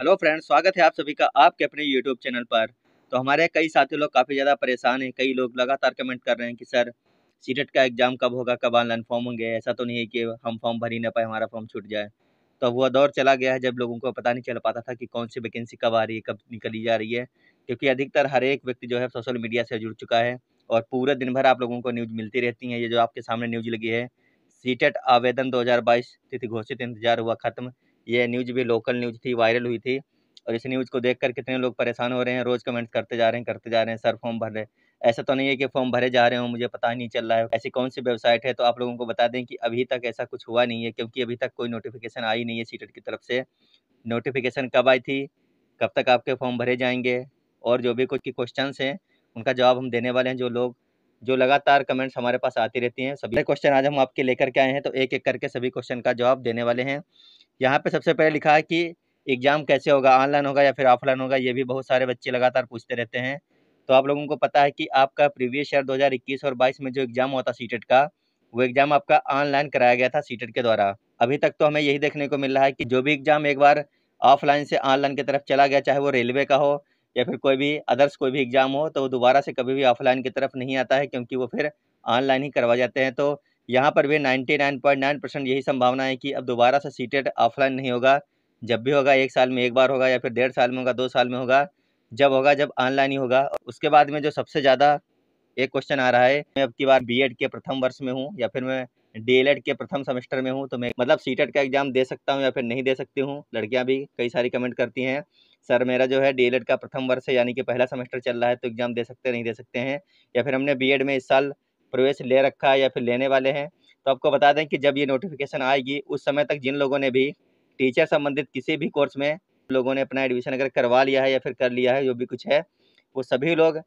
hello friends स्वागत है आप सभी का आपके अपने यूट्यूब चैनल पर तो हमारे कई साथी लोग काफ़ी ज़्यादा परेशान हैं कई लोग लगातार कमेंट कर रहे हैं कि सर सीटेट e का एग्ज़ाम कब होगा कब ऑनलाइन फॉर्म होंगे ऐसा तो नहीं है कि हम फॉर्म भर ही ना पाए हमारा फॉर्म छूट जाए तो वह दौर चला गया है जब लोगों को पता नहीं चल पाता था कि कौन सी वैकेंसी कब आ रही है कब निकली जा रही है क्योंकि अधिकतर हर एक व्यक्ति जो है सोशल मीडिया से जुड़ चुका है और पूरे दिन भर आप लोगों को न्यूज़ मिलती रहती है ये जो आपके सामने न्यूज़ लगी है सीटेट e आवेदन 2022 तिथि घोषित इंतजार हुआ खत्म ये न्यूज़ भी लोकल न्यूज़ थी वायरल हुई थी और इस न्यूज़ को देखकर कितने लोग परेशान हो रहे हैं रोज़ कमेंट करते जा रहे हैं करते जा रहे हैं सर फॉर्म भर रहे ऐसा तो नहीं है कि फॉर्म भरे जा रहे हो मुझे पता ही नहीं चल रहा है ऐसी कौन सी वेबसाइट है तो आप लोगों को बता दें कि अभी तक ऐसा कुछ हुआ नहीं है क्योंकि अभी तक कोई नोटिफिकेशन आई नहीं है सीटेट की तरफ से नोटिफिकेशन कब आई थी कब तक आपके फॉर्म भरे जाएंगे और जो भी कुछ के क्वेश्चन हैं उनका जवाब हम देने वाले हैं जो लोग जो लगातार कमेंट्स हमारे पास आती रहती हैं सभी क्वेश्चन आज हम आपके लेकर के आए हैं तो एक एक करके सभी क्वेश्चन का जवाब देने वाले हैं यहाँ पे सबसे पहले लिखा है कि एग्ज़ाम कैसे होगा ऑनलाइन होगा या फिर ऑफलाइन होगा ये भी बहुत सारे बच्चे लगातार पूछते रहते हैं तो आप लोगों को पता है कि आपका प्रीवियस ईयर 2021 और 22 में जो एग्ज़ाम हुआ था सीटेट e का वो एग्ज़ाम आपका ऑनलाइन कराया गया था सीटेट e के द्वारा अभी तक तो हमें यही देखने को मिल रहा है कि जो भी एग्ज़ाम एक बार ऑफलाइन से ऑनलाइन की तरफ चला गया चाहे वो रेलवे का हो या फिर कोई भी अदर्स कोई भी एग्ज़ाम हो तो वो दोबारा से कभी भी ऑफलाइन की तरफ नहीं आता है क्योंकि वो फिर ऑनलाइन ही करवा जाते हैं तो यहाँ पर भी नाइन परसेंट यही संभावना है कि अब दोबारा से सीटेड ऑफलाइन नहीं होगा जब भी होगा एक साल में एक बार होगा या फिर डेढ़ साल में होगा दो साल में होगा जब होगा जब ऑनलाइन ही होगा उसके बाद में जो सबसे ज़्यादा एक क्वेश्चन आ रहा है मैं अब की बार बीएड के प्रथम वर्ष में हूँ या फिर मैं डीएलएड के प्रथम सेमेस्टर में हूँ तो मैं मतलब सीटेट का एग्ज़ाम दे सकता हूँ या फिर नहीं दे सकती हूँ लड़कियाँ भी कई सारी कमेंट करती हैं सर मेरा जो है डीएलएड का प्रथम वर्ष है यानी कि पहला सेमेस्टर चल रहा है तो एग्ज़ाम दे सकते नहीं दे सकते हैं या फिर हमने बी में इस साल प्रवेश ले रखा है या फिर लेने वाले हैं तो आपको बता दें कि जब ये नोटिफिकेशन आएगी उस समय तक जिन लोगों ने भी टीचर संबंधित किसी भी कोर्स में लोगों ने अपना एडमिशन अगर करवा लिया है या फिर कर लिया है जो भी कुछ है वो सभी लोग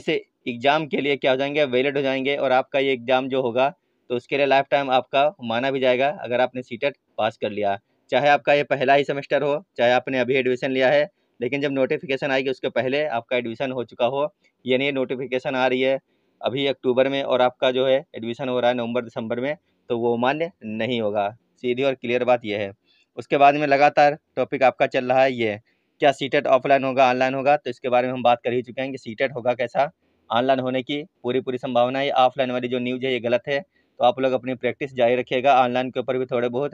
इस एग्ज़ाम के लिए क्या हो जाएंगे वैलिड हो जाएंगे और आपका ये एग्ज़ाम जो होगा तो उसके लिए लाइफ टाइम आपका माना भी जाएगा अगर आपने सी पास e कर लिया चाहे आपका ये पहला ही सेमेस्टर हो चाहे आपने अभी एडमिशन लिया है लेकिन जब नोटिफिकेशन आएगी उसके पहले आपका एडमिशन हो चुका हो ये नहीं नोटिफिकेशन आ रही है अभी अक्टूबर में और आपका जो है एडमिशन हो रहा है नवंबर दिसंबर में तो वो मान्य नहीं होगा सीधी और क्लियर बात यह है उसके बाद में लगातार टॉपिक आपका चल रहा है ये क्या सी ऑफलाइन e होगा ऑनलाइन होगा तो इसके बारे में हम बात कर ही चुके हैं कि सी e होगा कैसा ऑनलाइन होने की पूरी पूरी संभावना है ऑफलाइन वाली जो न्यूज़ है ये गलत है तो आप लोग अपनी प्रैक्टिस जारी रखिएगा ऑनलाइन के ऊपर भी थोड़े बहुत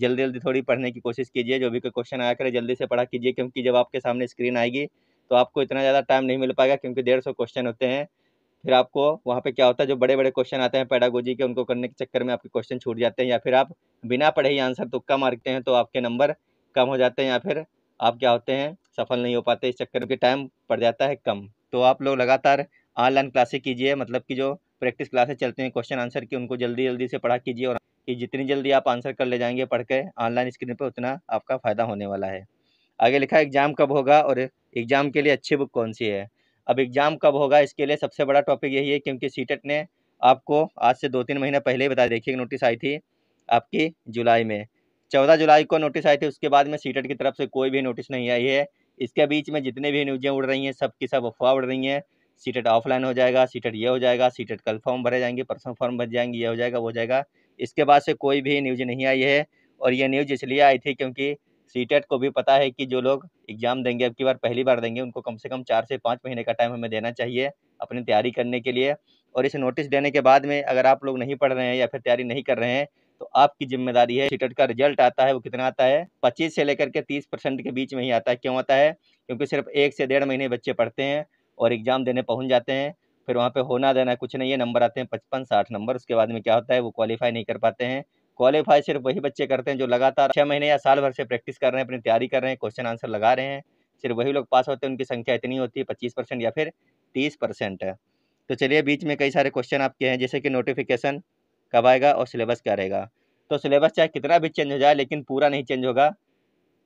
जल्दी जल्दी थोड़ी पढ़ने की कोशिश कीजिए जो भी कोई क्वेश्चन आया करे जल्दी से पढ़ा कीजिए क्योंकि जब आपके सामने स्क्रीन आएगी तो आपको इतना ज़्यादा टाइम नहीं मिल पाएगा क्योंकि डेढ़ सौ क्वेश्चन होते हैं फिर आपको वहाँ पे क्या होता है जो बड़े बड़े क्वेश्चन आते हैं पैडागोजी के उनको करने के चक्कर में आपके क्वेश्चन छूट जाते हैं या फिर आप बिना पढ़े ही आंसर तुक्का मारते हैं तो आपके नंबर कम हो जाते हैं या फिर आप क्या होते हैं सफल नहीं हो पाते इस चक्कर के टाइम पड़ जाता है कम तो आप लोग लगातार ऑनलाइन क्लासें कीजिए मतलब कि जो प्रैक्टिस क्लासेस चलते हैं क्वेश्चन आंसर की उनको जल्दी जल्दी से पढ़ा कीजिए और कि जितनी जल्दी आप आंसर कर ले जाएंगे पढ़ के ऑनलाइन स्क्रीन पर उतना आपका फ़ायदा होने वाला है आगे लिखा एग्ज़ाम कब होगा और एग्ज़ाम के लिए अच्छी बुक कौन सी है अब एग्ज़ाम कब होगा इसके लिए सबसे बड़ा टॉपिक यही है क्योंकि सी e ने आपको आज से दो तीन महीने पहले ही बता देखिए नोटिस आई थी आपकी जुलाई में चौदह जुलाई को नोटिस आई थी उसके बाद में सी e की तरफ से कोई भी नोटिस नहीं आई है इसके बीच में जितने भी न्यूज़ें उड़ रही हैं सब की सब अफवाह उड़ रही हैं सीटेट ऑफलाइन हो जाएगा सीटेट ये हो जाएगा सीटेट कल फॉर्म भरे जाएंगे परसों फॉर्म भर जाएंगे ये हो जाएगा वो हो जाएगा इसके बाद से कोई भी न्यूज नहीं आई है और ये न्यूज इसलिए आई थी क्योंकि सीटेट को भी पता है कि जो लोग एग्ज़ाम देंगे अब की बार पहली बार देंगे उनको कम से कम चार से पाँच महीने का टाइम हमें देना चाहिए अपनी तैयारी करने के लिए और इसे नोटिस देने के बाद में अगर आप लोग नहीं पढ़ रहे हैं या फिर तैयारी नहीं कर रहे हैं तो आपकी जिम्मेदारी है सीटेट का रिजल्ट आता है वो कितना आता है पच्चीस से लेकर के तीस परसेंट के बीच में ही आता है क्यों आता है क्योंकि सिर्फ एक से डेढ़ महीने बच्चे पढ़ते हैं और एग्ज़ाम देने पहुँच जाते हैं फिर वहाँ पे होना देना कुछ नहीं है नंबर आते हैं पचपन साठ नंबर उसके बाद में क्या होता है वो क्वालिफाई नहीं कर पाते हैं क्वालिफाई सिर्फ वही बच्चे करते हैं जो लगातार छः महीने या साल भर से प्रैक्टिस कर रहे हैं अपनी तैयारी कर रहे हैं क्वेश्चन आंसर लगा रहे हैं सिर्फ वही लोग पास होते हैं उनकी संख्या इतनी होती है पच्चीस परसेंट या फिर तीस परसेंट तो चलिए बीच में कई सारे क्वेश्चन आपके हैं जैसे कि नोटिफिकेशन कब आएगा और सिलेबस क्या रहेगा तो सिलेबस चाहे कितना भी चेंज हो जाए लेकिन पूरा नहीं चेंज होगा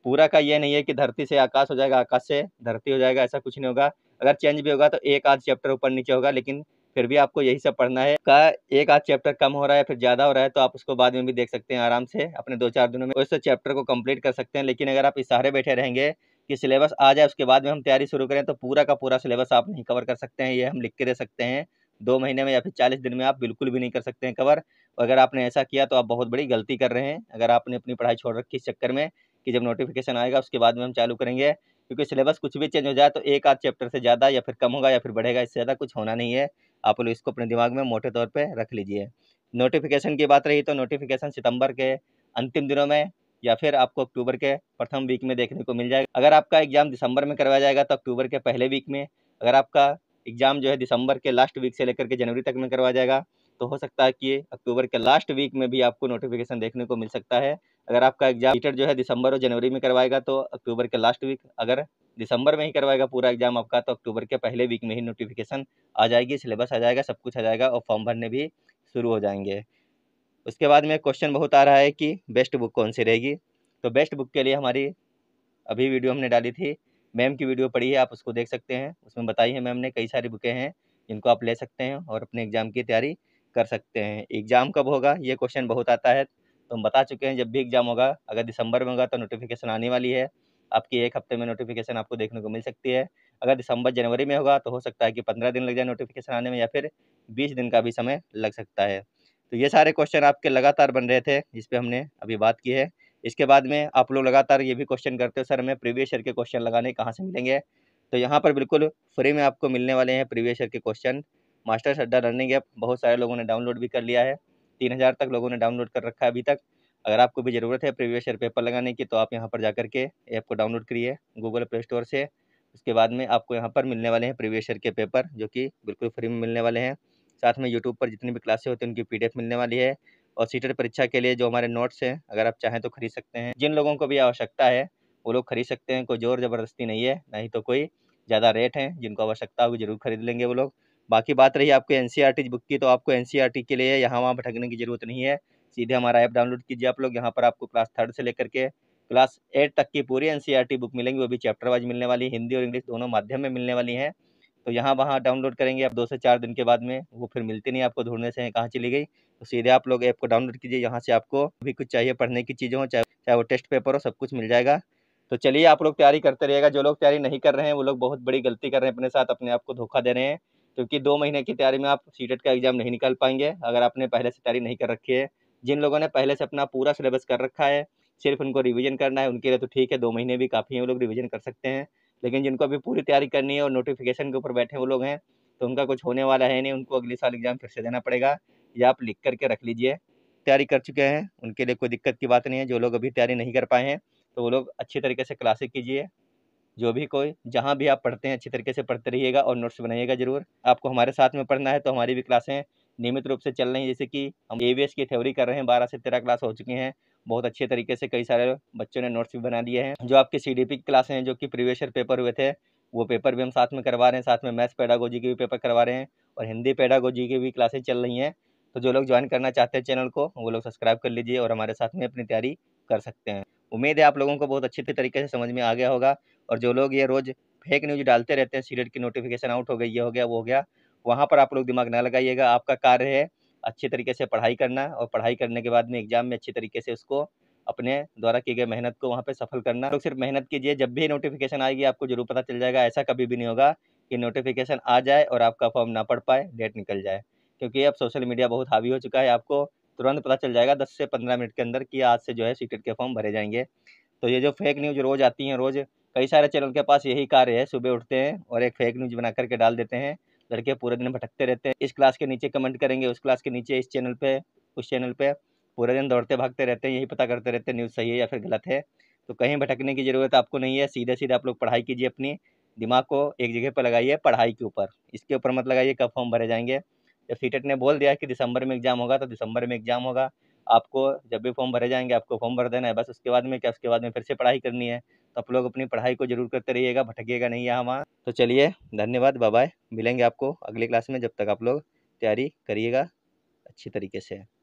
पूरा का ये नहीं है कि धरती से आकाश हो जाएगा आकाश से धरती हो जाएगा ऐसा कुछ नहीं होगा अगर चेंज भी होगा तो एक आध चैप्टर ऊपर नीचे होगा लेकिन फिर भी आपको यही सब पढ़ना है का एक आध चैप्टर कम हो रहा है फिर ज़्यादा हो रहा है तो आप उसको बाद में भी देख सकते हैं आराम से अपने दो चार दिनों में उस तो चैप्टर को कंप्लीट कर सकते हैं लेकिन अगर आप इशारे बैठे रहेंगे कि सिलेबस आ जाए उसके बाद में हम तैयारी शुरू करें तो पूरा का पूरा सिलेबस आप नहीं कवर कर सकते हैं ये हम लिख के दे सकते हैं दो महीने में या फिर चालीस दिन में आप बिल्कुल भी नहीं कर सकते हैं कवर अगर आपने ऐसा किया तो आप बहुत बड़ी गलती कर रहे हैं अगर आपने अपनी पढ़ाई छोड़ रखी इस चक्कर में कि जब नोटिफिकेशन आएगा उसके बाद में हम चालू करेंगे क्योंकि सिलेबस कुछ भी चेंज हो जाए तो एक आध चैप्टर से ज़्यादा या फिर कम होगा या फिर बढ़ेगा इससे ज़्यादा कुछ होना नहीं है आप लोग इसको अपने दिमाग में मोटे तौर पर रख लीजिए नोटिफिकेशन की बात रही तो नोटिफिकेशन सितंबर के अंतिम दिनों में या फिर आपको अक्टूबर के प्रथम वीक में देखने को मिल जाएगा अगर आपका एग्ज़ाम दिसंबर में करवाया जाएगा तो अक्टूबर के पहले वीक में अगर आपका एग्ज़ाम जो है दिसंबर के लास्ट वीक से लेकर के जनवरी तक में करवाया जाएगा तो हो सकता है कि अक्टूबर के लास्ट वीक में भी आपको नोटिफिकेशन देखने को मिल सकता है अगर आपका एग्जाम हीटर जो है दिसंबर और जनवरी में करवाएगा तो अक्टूबर के लास्ट वीक अगर दिसंबर में ही करवाएगा पूरा एग्जाम आपका तो अक्टूबर के पहले वीक में ही नोटिफिकेशन आ जाएगी सिलेबस आ जाएगा सब कुछ आ जाएगा और फॉर्म भरने भी शुरू हो जाएंगे उसके बाद में क्वेश्चन बहुत आ रहा है कि बेस्ट बुक कौन सी रहेगी तो बेस्ट बुक के लिए हमारी अभी वीडियो हमने डाली थी मैम की वीडियो पढ़ी है आप उसको देख सकते हैं उसमें बताई है मैम ने कई सारी बुकें हैं जिनको आप ले सकते हैं और अपने एग्ज़ाम की तैयारी कर सकते हैं एग्ज़ाम कब होगा ये क्वेश्चन बहुत आता है तो हम बता चुके हैं जब भी एग्ज़ाम होगा अगर दिसंबर में होगा तो नोटिफिकेशन आने वाली है आपकी एक हफ्ते में नोटिफिकेशन आपको देखने को मिल सकती है अगर दिसंबर जनवरी में होगा तो हो सकता है कि पंद्रह दिन लग जाए नोटिफिकेशन आने में या फिर बीस दिन का भी समय लग सकता है तो ये सारे क्वेश्चन आपके लगातार बन रहे थे जिस पर हमने अभी बात की है इसके बाद में आप लोग लगातार ये भी क्वेश्चन करते हो सर हमें प्रीवियस ईयर के क्वेश्चन लगाने कहाँ से मिलेंगे तो यहाँ पर बिल्कुल फ्री में आपको मिलने वाले हैं प्रीवियस ईयर के question masters Adda running app बहुत सारे लोगों ने डाउनलोड भी कर लिया है तीन हज़ार तक लोगों ने डाउनलोड कर रखा है अभी तक अगर आपको भी ज़रूरत है प्रीवियस ईयर पेपर लगाने की तो आप यहाँ पर जा करके ऐप को डाउनलोड करिए गूगल प्ले स्टोर से उसके बाद में आपको यहाँ पर मिलने वाले हैं प्रीवियस ईयर के पेपर जो कि बिल्कुल फ्री में मिलने वाले हैं साथ में यूट्यूब पर जितनी भी क्लासे होती हैं उनकी पी मिलने वाली है और सीटर परीक्षा के लिए जो हमारे नोट्स हैं अगर आप चाहें तो खरीद सकते हैं जिन लोगों को भी आवश्यकता है वो लोग खरीद सकते हैं कोई ज़ोर ज़बरदस्ती नहीं है नहीं तो कोई ज़्यादा रेट हैं जिनको आवश्यकता होगी जरूर खरीद लेंगे वो लोग बाकी बात रही आपके एन बुक e की तो आपको एन e के लिए यहाँ वहाँ भटकने की ज़रूरत नहीं है सीधे हमारा ऐप डाउनलोड कीजिए आप लोग यहाँ पर आपको क्लास थर्ड से लेकर के क्लास एट तक की पूरी एन बुक e मिलेंगी वो भी चैप्टर वाइज मिलने वाली हिंदी और इंग्लिश दोनों माध्यम में मिलने वाली हैं तो यहाँ वहाँ डाउनलोड करेंगे आप दो से चार दिन के बाद में वो फिर मिलती नहीं आपको ढूंढने से कहाँ चली गई तो सीधे आप लोग ऐप को डाउनलोड कीजिए यहाँ से आपको भी कुछ चाहिए पढ़ने की चीज़ें हो चाहे चाहे वो टेस्ट पेपर हो सब कुछ मिल जाएगा तो चलिए आप लोग तैयारी करते रहेगा जो लोग तैयारी नहीं कर रहे हैं वो लोग बहुत बड़ी गलती कर रहे हैं अपने साथ अपने आप को धोखा दे रहे हैं क्योंकि दो महीने की तैयारी में आप सी का एग्ज़ाम नहीं निकाल पाएंगे अगर आपने पहले से तैयारी नहीं कर रखी है जिन लोगों ने पहले से अपना पूरा सिलेबस कर रखा है सिर्फ उनको रिवीजन करना है उनके लिए तो ठीक है दो महीने भी काफ़ी हैं वो लोग रिवीजन कर सकते हैं लेकिन जिनको अभी पूरी तैयारी करनी है और नोटिफिकेशन के ऊपर बैठे वो लोग हैं तो उनका कुछ होने वाला है नहीं उनको अगले साल एग्ज़ाम फिर से देना पड़ेगा या आप लिख करके रख लीजिए तैयारी कर चुके हैं उनके लिए कोई दिक्कत की बात नहीं है जो लोग अभी तैयारी नहीं कर पाए हैं तो वो लोग अच्छे तरीके से क्लासेस कीजिए जो भी कोई जहाँ भी आप पढ़ते हैं अच्छी तरीके से पढ़ते रहिएगा और नोट्स बनाइएगा ज़रूर आपको हमारे साथ में पढ़ना है तो हमारी भी क्लासें नियमित रूप से चल रही हैं जैसे कि हम ए की थ्योरी कर रहे हैं बारह से तेरह क्लास हो चुकी हैं बहुत अच्छे तरीके से कई सारे बच्चों ने नोट्स भी बना दिए हैं जो आपके सी की क्लासें हैं जो कि प्रीवियस पेपर हुए थे वो पेपर भी हम साथ में करवा रहे हैं साथ में मैथ्स पैडागोजी के भी पेपर करवा रहे हैं और हिंदी पैडागोजी की भी क्लासें चल रही हैं तो जो लोग ज्वाइन करना चाहते हैं चैनल को वो लोग सब्सक्राइब कर लीजिए और हमारे साथ में अपनी तैयारी कर सकते हैं उम्मीद है आप लोगों को बहुत अच्छे तरीके से समझ में आ गया होगा और जो लोग ये रोज़ फेक न्यूज डालते रहते हैं सिगरेट की नोटिफिकेशन आउट हो गई ये हो गया वो हो गया वहाँ पर आप लोग दिमाग ना लगाइएगा आपका कार्य है अच्छे तरीके से पढ़ाई करना और पढ़ाई करने के बाद में एग्जाम में अच्छे तरीके से उसको अपने द्वारा की गई मेहनत को वहाँ पे सफल करना लोग सिर्फ मेहनत कीजिए जब भी नोटिफिकेशन आएगी आपको जरूर पता चल जाएगा ऐसा कभी भी नहीं होगा कि नोटिफिकेशन आ जाए और आपका फॉर्म ना पढ़ पाए डेट निकल जाए क्योंकि अब सोशल मीडिया बहुत हावी हो चुका है आपको तुरंत पता चल जाएगा दस से पंद्रह मिनट के अंदर कि आज से जो है सीटेट के फॉर्म भरे जाएंगे तो ये जो फेक न्यूज रोज़ आती हैं रोज़ कई सारे चैनल के पास यही कार्य है सुबह उठते हैं और एक फेक न्यूज़ बना करके डाल देते हैं लड़के पूरे दिन भटकते रहते हैं इस क्लास के नीचे कमेंट करेंगे उस क्लास के नीचे इस चैनल पे उस चैनल पे पूरे दिन दौड़ते भागते रहते हैं यही पता करते रहते हैं न्यूज़ सही है या फिर गलत है तो कहीं भटकने की ज़रूरत आपको नहीं है सीधे सीधे आप लोग पढ़ाई कीजिए अपनी दिमाग को एक जगह पर लगाइए पढ़ाई के ऊपर इसके ऊपर मत लगाइए कब फॉर्म भरे जाएंगे जब सीटेट e ने बोल दिया कि दिसंबर में एग्ज़ाम होगा तो दिसंबर में एग्ज़ाम होगा आपको जब भी फॉर्म भरे जाएंगे आपको फॉर्म भर देना है बस उसके बाद में क्या उसके बाद में फिर से पढ़ाई करनी है तो आप लोग अपनी पढ़ाई को जरूर करते रहिएगा भटकिएगा नहीं यहाँ वहाँ तो चलिए धन्यवाद बाय मिलेंगे आपको अगले क्लास में जब तक आप लोग तैयारी करिएगा अच्छी तरीके से